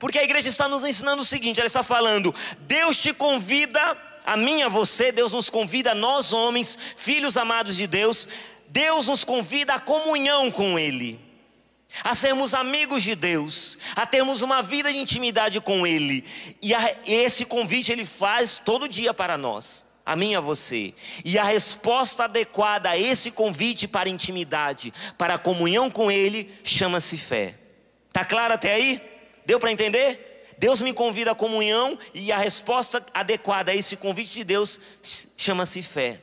Porque a igreja está nos ensinando o seguinte: ela está falando, Deus te convida, a mim, a você, Deus nos convida, nós homens, filhos amados de Deus, Deus nos convida à comunhão com Ele, a sermos amigos de Deus, a termos uma vida de intimidade com Ele. E a, esse convite Ele faz todo dia para nós a mim e a você. E a resposta adequada a esse convite para intimidade, para comunhão com Ele, chama-se fé. Tá claro até aí? Deu para entender? Deus me convida à comunhão e a resposta adequada a esse convite de Deus chama-se fé.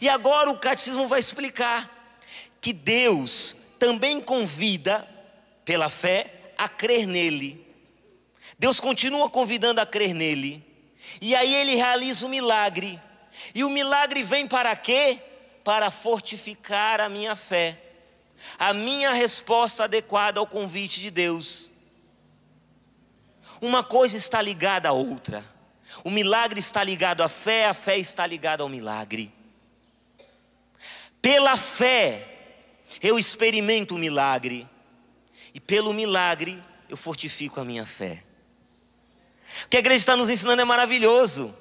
E agora o catecismo vai explicar que Deus também convida pela fé a crer nele. Deus continua convidando a crer nele. E aí ele realiza o milagre. E o milagre vem para quê? Para fortificar a minha fé. A minha resposta adequada ao convite de Deus. Uma coisa está ligada à outra. O milagre está ligado à fé, a fé está ligada ao milagre. Pela fé, eu experimento o milagre, e pelo milagre, eu fortifico a minha fé. O que a igreja está nos ensinando é maravilhoso.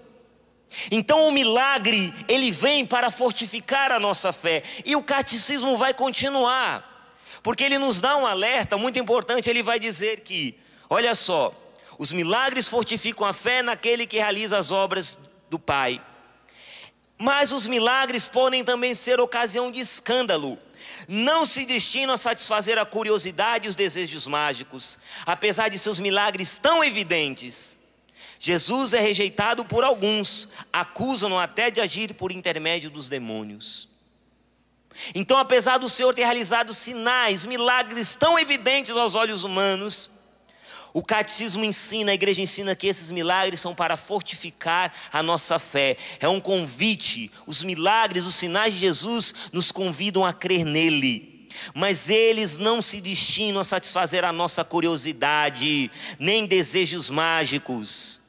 Então o milagre, ele vem para fortificar a nossa fé. E o catecismo vai continuar, porque ele nos dá um alerta muito importante. Ele vai dizer que, olha só, os milagres fortificam a fé naquele que realiza as obras do Pai. Mas os milagres podem também ser ocasião de escândalo. Não se destinam a satisfazer a curiosidade e os desejos mágicos, apesar de seus milagres tão evidentes. Jesus é rejeitado por alguns, acusam-no até de agir por intermédio dos demônios. Então, apesar do Senhor ter realizado sinais, milagres tão evidentes aos olhos humanos, o catecismo ensina, a igreja ensina que esses milagres são para fortificar a nossa fé. É um convite. Os milagres, os sinais de Jesus nos convidam a crer nele mas eles não se destinam a satisfazer a nossa curiosidade, nem desejos mágicos.